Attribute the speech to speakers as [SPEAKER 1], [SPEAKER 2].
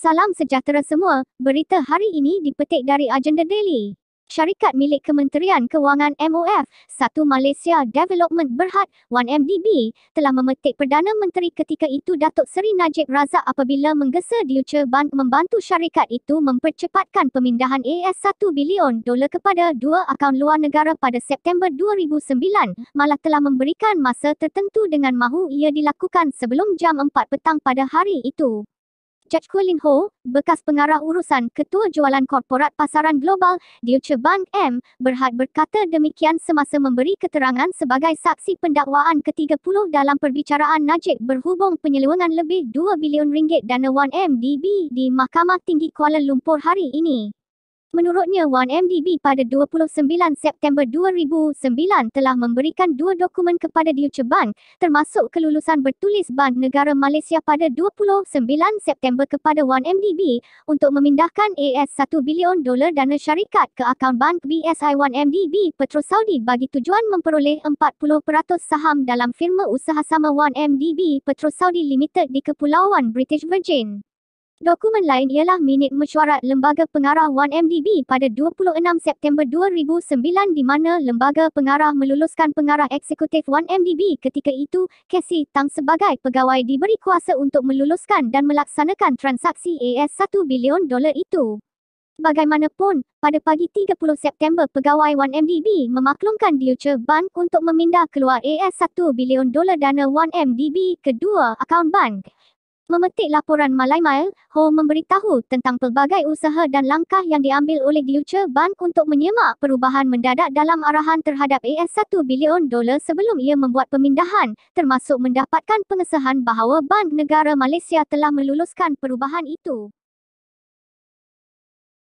[SPEAKER 1] Salam sejahtera semua, berita hari ini dipetik dari agenda daily syarikat milik Kementerian Kewangan MOF, Satu Malaysia Development Berhad, 1MDB, telah memetik Perdana Menteri ketika itu Datuk Seri Najib Razak apabila menggesa Deutsche Bank membantu syarikat itu mempercepatkan pemindahan AS 1 bilion dolar kepada dua akaun luar negara pada September 2009, malah telah memberikan masa tertentu dengan mahu ia dilakukan sebelum jam 4 petang pada hari itu. Jack Kulin Ho, bekas pengarah urusan Ketua Jualan Korporat Pasaran Global, Deutsche Bank M, berhad berkata demikian semasa memberi keterangan sebagai saksi pendakwaan ke-30 dalam perbicaraan Najib berhubung penyelewangan lebih 2 bilion ringgit dana 1MDB di Mahkamah Tinggi Kuala Lumpur hari ini. Menurutnya 1MDB pada 29 September 2009 telah memberikan dua dokumen kepada Deutsche Bank termasuk kelulusan bertulis Bank Negara Malaysia pada 29 September kepada 1MDB untuk memindahkan AS 1 bilion dolar dana syarikat ke akaun Bank BSI 1MDB Petro Saudi bagi tujuan memperoleh 40% saham dalam firma usaha sama 1MDB Petro Saudi Limited di Kepulauan British Virgin. Dokumen lain ialah minit mesyuarat Lembaga Pengarah 1MDB pada 26 September 2009 di mana Lembaga Pengarah meluluskan pengarah eksekutif 1MDB ketika itu Casey Tang sebagai pegawai diberi kuasa untuk meluluskan dan melaksanakan transaksi AS 1 bilion dolar itu. Bagaimanapun, pada pagi 30 September pegawai 1MDB memaklumkan Deutsche Bank untuk memindah keluar AS 1 bilion dolar dana 1MDB ke dua akaun bank. Memetik laporan Malay Mail, Ho memberitahu tentang pelbagai usaha dan langkah yang diambil oleh Deutsche Bank untuk menyemak perubahan mendadak dalam arahan terhadap AS 1 bilion dolar sebelum ia membuat pemindahan, termasuk mendapatkan pengesahan bahawa Bank Negara Malaysia telah meluluskan perubahan itu.